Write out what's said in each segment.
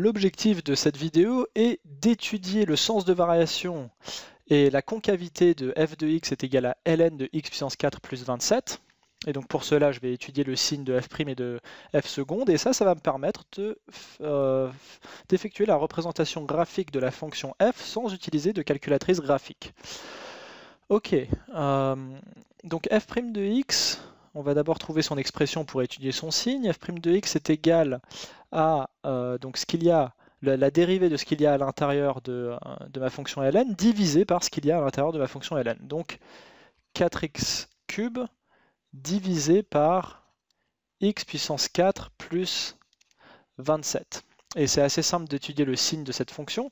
L'objectif de cette vidéo est d'étudier le sens de variation et la concavité de f de x est égal à ln de x puissance 4 plus 27. Et donc pour cela, je vais étudier le signe de f' et de f seconde, et ça, ça va me permettre euh, d'effectuer de, la représentation graphique de la fonction f sans utiliser de calculatrice graphique. Ok, euh, donc f' de x, on va d'abord trouver son expression pour étudier son signe, f' de x est égal à à euh, donc ce qu'il y a la, dérivée de ce qu'il y a à l'intérieur de, euh, ma fonction ln divisé par ce qu'il y a à l'intérieur de ma fonction ln. Donc 4x cube divisé par x puissance 4 plus 27. Et c'est assez simple d'étudier le signe de cette fonction,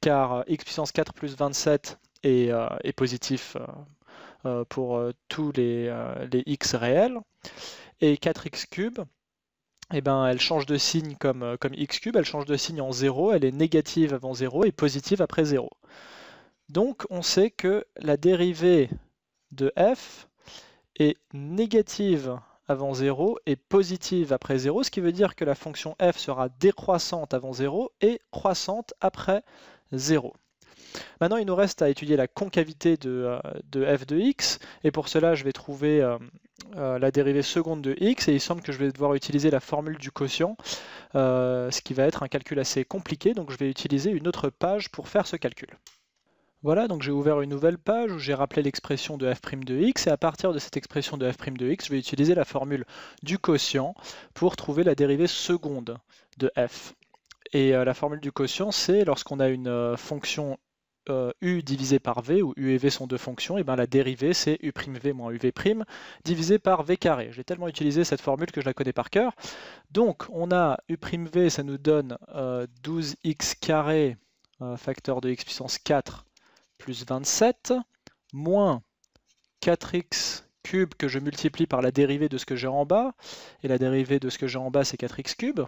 car euh, x puissance 4 plus 27 est, positif pour tous les, les x réels. Et 4x cube eh ben, elle change de signe comme, euh, comme x cube, elle change de signe en 0, elle est négative avant 0 et positive après 0. Donc on sait que la dérivée de f est négative avant 0 et positive après 0, ce qui veut dire que la fonction f sera décroissante avant 0 et croissante après 0. Maintenant, il nous reste à étudier la concavité de, euh, de f de x, et pour cela, je vais trouver euh, euh, la dérivée seconde de x et il semble que je vais devoir utiliser la formule du quotient, euh, ce qui va être un calcul assez compliqué, donc je vais utiliser une autre page pour faire ce calcul. Voilà, donc j'ai ouvert une nouvelle page où j'ai rappelé l'expression de f' de x, et à partir de cette expression de f' de x, je vais utiliser la formule du quotient pour trouver la dérivée seconde de f. Et euh, la formule du quotient, c'est lorsqu'on a une fonction euh, u divisé par v, où u et v sont deux fonctions, et bien la dérivée c'est u'v moins uv' divisé par v carré. J'ai tellement utilisé cette formule que je la connais par cœur. Donc on a u'v, ça nous donne 12x euh, carré euh, facteur de x puissance 4 plus 27, moins 4x cube que je multiplie par la dérivée de ce que j'ai en bas, et la dérivée de ce que j'ai en bas c'est 4x cube.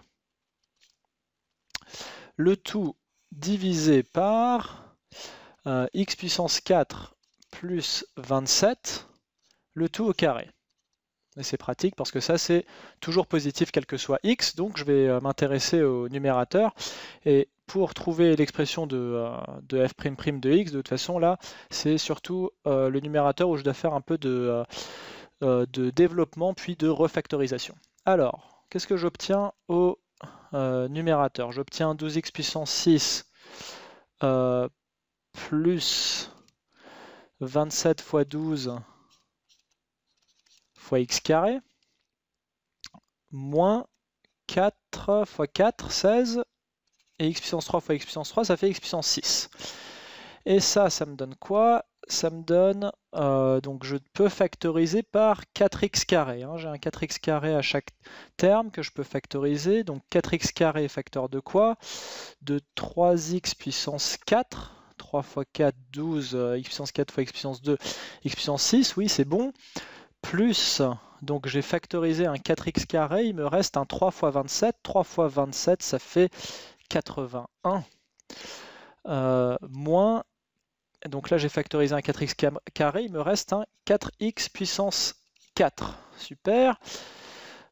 Le tout divisé par euh, x puissance 4 plus 27, le tout au carré. Et c'est pratique parce que ça, c'est toujours positif quel que soit x. Donc, je vais euh, m'intéresser au numérateur. Et pour trouver l'expression de, euh, de f' de x, de toute façon, là, c'est surtout le numérateur où je dois faire un peu de, de développement puis de refactorisation. Alors, qu'est-ce que j'obtiens au numérateur J'obtiens 12x puissance 6 plus 27 fois 12 fois x carré, moins 4 fois 4, 16, et x puissance 3 fois x puissance 3, ça fait x puissance 6. Et ça, ça me donne quoi Ça me donne, euh, donc je peux factoriser par 4x carré. Hein. J'ai un 4x carré à chaque terme que je peux factoriser. Donc 4x carré facteur de quoi De 3x puissance 4 3 fois 4, 12, euh, x puissance 4 fois x puissance 2, x puissance 6, oui c'est bon, plus, donc j'ai factorisé un 4x carré, il me reste un 3 fois 27, 3 fois 27 ça fait 81, euh, moins, donc là j'ai factorisé un 4x carré, il me reste un 4x puissance 4, super,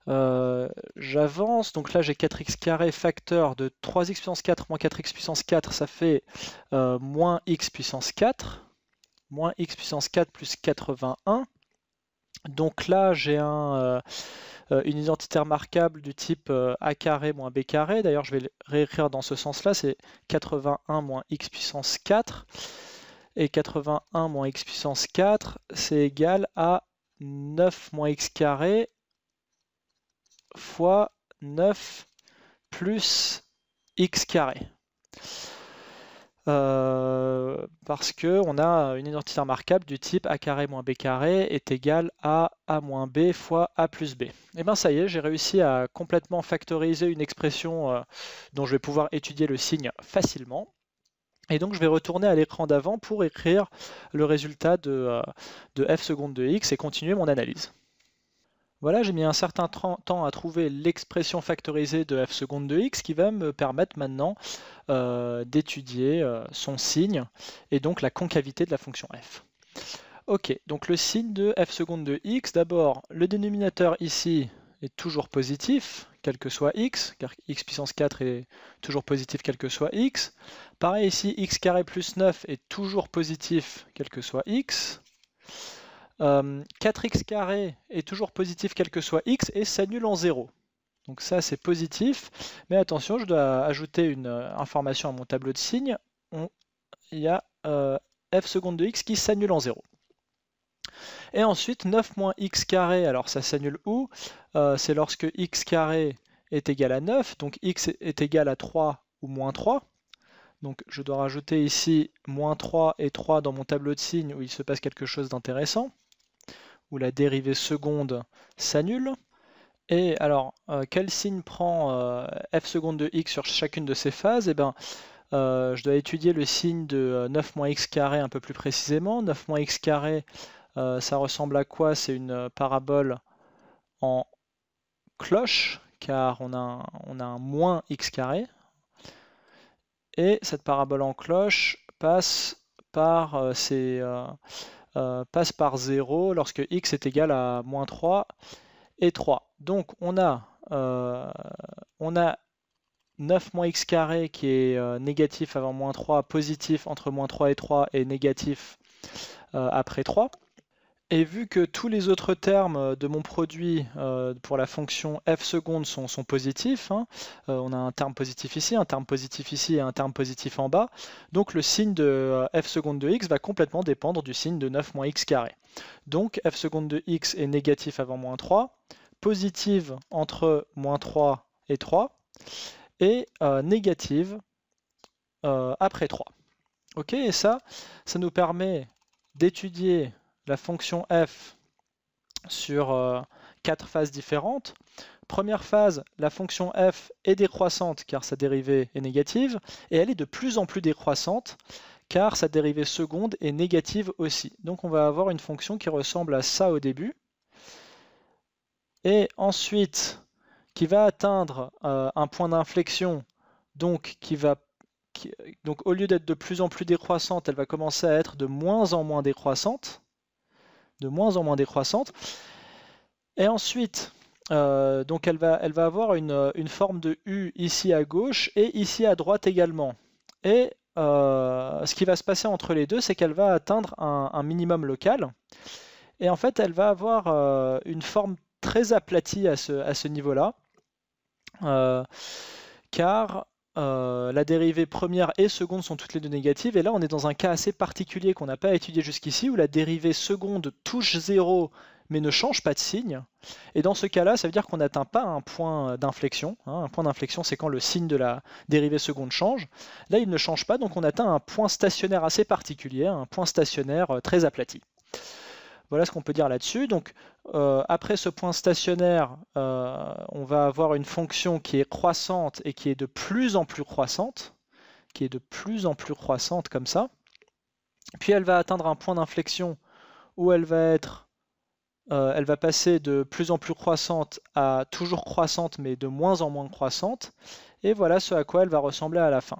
euh, j'avance, donc là j'ai 4x carré facteur de 3x puissance 4 moins 4x puissance 4, ça fait euh, moins x puissance 4, moins x puissance 4 plus 81. Donc là j'ai un, euh, une identité remarquable du type a carré moins b carré, d'ailleurs je vais réécrire dans ce sens-là, c'est 81 moins x puissance 4 et 81 moins x puissance 4, c'est égal à 9 moins x carré fois 9 plus x carré. Euh, parce que on a une identité remarquable du type a carré moins b carré est égal à a moins b fois a plus b. Et eh bien ça y est, j'ai réussi à complètement factoriser une expression euh, dont je vais pouvoir étudier le signe facilement. Et donc je vais retourner à l'écran d'avant pour écrire le résultat de, euh, de f seconde de x et continuer mon analyse. Voilà, j'ai mis un certain temps à trouver l'expression factorisée de f seconde de x qui va me permettre maintenant euh, d'étudier euh, son signe et donc la concavité de la fonction f. Ok, donc le signe de f seconde de x, d'abord le dénominateur ici est toujours positif, quel que soit x, car x puissance 4 est toujours positif quel que soit x. Pareil ici, x carré plus 9 est toujours positif quel que soit x. 4x euh, est toujours positif quel que soit x et s'annule en 0. Donc ça c'est positif, mais attention, je dois ajouter une euh, information à mon tableau de signes. il y a euh, f seconde de x qui s'annule en 0. Et ensuite 9 moins x alors ça s'annule où C'est lorsque x est égal à 9, donc x est égal à 3 ou moins 3. Donc je dois rajouter ici moins 3 et 3 dans mon tableau de signes où il se passe quelque chose d'intéressant où la dérivée seconde s'annule. Et alors, euh, quel signe prend euh, f seconde de x sur chacune de ces phases Eh bien, euh, je dois étudier le signe de 9 moins x carré un peu plus précisément. 9 moins x carré, ça ressemble à quoi C'est une parabole en cloche, car on a, on a un moins x carré. Et cette parabole en cloche passe par ces euh, passe par 0 lorsque x est égal à moins 3 et 3. Donc on a, 9 euh, moins x carré qui est euh, négatif avant moins 3, positif entre moins 3 et 3 et négatif après 3. Et vu que tous les autres termes euh, de mon produit euh, pour la fonction f seconde sont, positifs, hein, euh, on a un terme positif ici, un terme positif ici et un terme positif en bas, donc le signe de f seconde de x va complètement dépendre du signe de 9 moins x carré. Donc f seconde de x est négatif avant moins 3, positive entre moins 3 et 3, et négative après 3. Ok, et ça, ça nous permet d'étudier la fonction f sur euh, quatre phases différentes. Première phase, la fonction f est décroissante car sa dérivée est négative, et elle est de plus en plus décroissante car sa dérivée seconde est négative aussi. Donc on va avoir une fonction qui ressemble à ça au début, et ensuite qui va atteindre euh, un point d'inflexion, donc qui va donc au lieu d'être de plus en plus décroissante, elle va commencer à être de moins en moins décroissante de moins en moins décroissante. Et ensuite, euh, donc elle va, elle va avoir une, forme de U ici à gauche et ici à droite également. Et euh, ce qui va se passer entre les deux, c'est qu'elle va atteindre un, minimum local. Et en fait, elle va avoir euh, une forme très aplatie à ce, à ce niveau-là. car euh, la dérivée première et seconde sont toutes les deux négatives. Et là, on est dans un cas assez particulier qu'on n'a pas étudié jusqu'ici, où la dérivée seconde touche 0 mais ne change pas de signe. Et dans ce cas-là, ça veut dire qu'on n'atteint pas un point d'inflexion. Hein. Un point d'inflexion, c'est quand le signe de la dérivée seconde change. Là, il ne change pas, donc on atteint un point stationnaire assez particulier, un point stationnaire euh, très aplati. Voilà ce qu'on peut dire là-dessus. Donc euh, après ce point stationnaire, euh, on va avoir une fonction qui est croissante et qui est de plus en plus croissante, qui est de plus en plus croissante comme ça. Puis elle va atteindre un point d'inflexion où elle va être, euh, elle va passer de plus en plus croissante à toujours croissante, mais de moins en moins croissante. Et voilà ce à quoi elle va ressembler à la fin.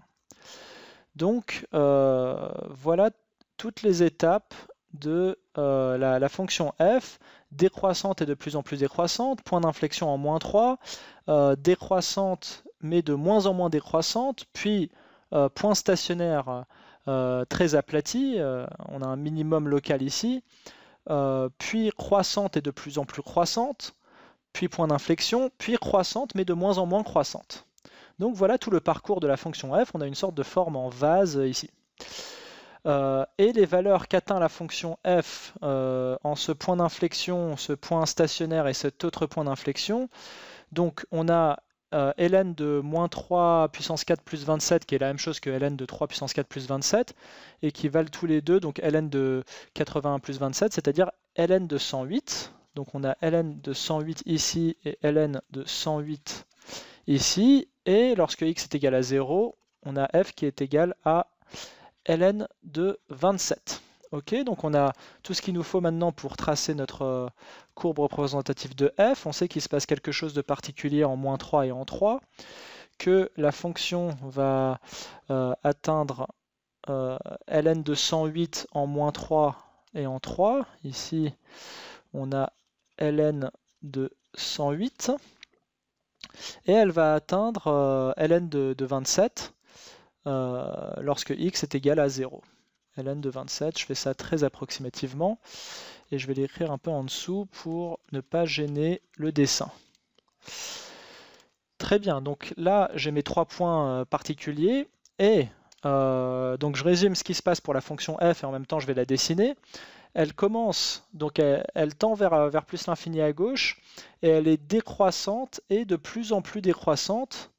Donc voilà toutes les étapes de euh, la, fonction f décroissante et de plus en plus décroissante, point d'inflexion en moins 3, euh, décroissante mais de moins en moins décroissante, puis euh, point stationnaire très aplati, on a un minimum local ici, puis croissante et de plus en plus croissante, puis point d'inflexion, puis croissante mais de moins en moins croissante. Donc voilà tout le parcours de la fonction f, on a une sorte de forme en vase ici. Euh, et les valeurs qu'atteint la fonction f euh, en ce point d'inflexion, ce point stationnaire et cet autre point d'inflexion. Donc on a euh, ln de moins 3 puissance 4 plus 27 qui est la même chose que ln de 3 puissance 4 plus 27 et qui valent tous les deux, donc ln de 81 plus 27, c'est-à-dire ln de 108. Donc on a ln de 108 ici et ln de 108 ici. Et lorsque x est égal à 0, on a f qui est égal à ln de 27. Ok, donc on a tout ce qu'il nous faut maintenant pour tracer notre euh, courbe représentative de f. On sait qu'il se passe quelque chose de particulier en moins 3 et en 3, que la fonction va euh, atteindre euh, ln de 108 en moins 3 et en 3. Ici, on a ln de 108. Et elle va atteindre ln de 27. Euh, lorsque x est égal à 0. ln de 27, je fais ça très approximativement, et je vais l'écrire un peu en dessous pour ne pas gêner le dessin. Très bien, donc là j'ai mes trois points euh, particuliers, et euh, donc je résume ce qui se passe pour la fonction f, et en même temps je vais la dessiner elle commence, donc elle tend vers, vers plus l'infini à gauche, et elle est décroissante et de plus en plus décroissante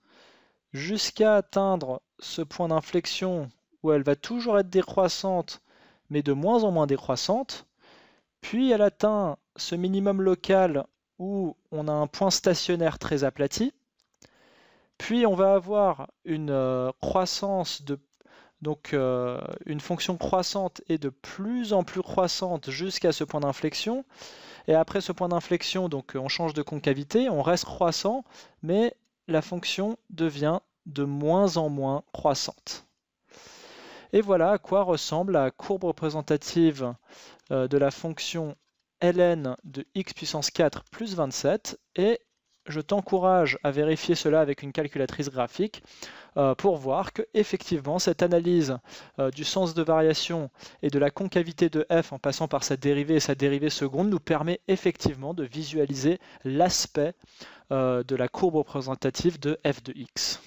jusqu'à atteindre ce point d'inflexion où elle va toujours être décroissante, mais de moins en moins décroissante. Puis elle atteint ce minimum local où on a un point stationnaire très aplati. Puis on va avoir une euh, croissance de donc euh, une fonction croissante et de plus en plus croissante jusqu'à ce point d'inflexion. Et après ce point d'inflexion, donc euh, on change de concavité, on reste croissant, mais la fonction devient de moins en moins croissante. Et voilà à quoi ressemble la courbe représentative euh, de la fonction ln de x puissance 4 plus 27 et je t'encourage à vérifier cela avec une calculatrice graphique euh, pour voir que effectivement cette analyse euh, du sens de variation et de la concavité de f en passant par sa dérivée et sa dérivée seconde nous permet effectivement de visualiser l'aspect euh, de la courbe représentative de f de x.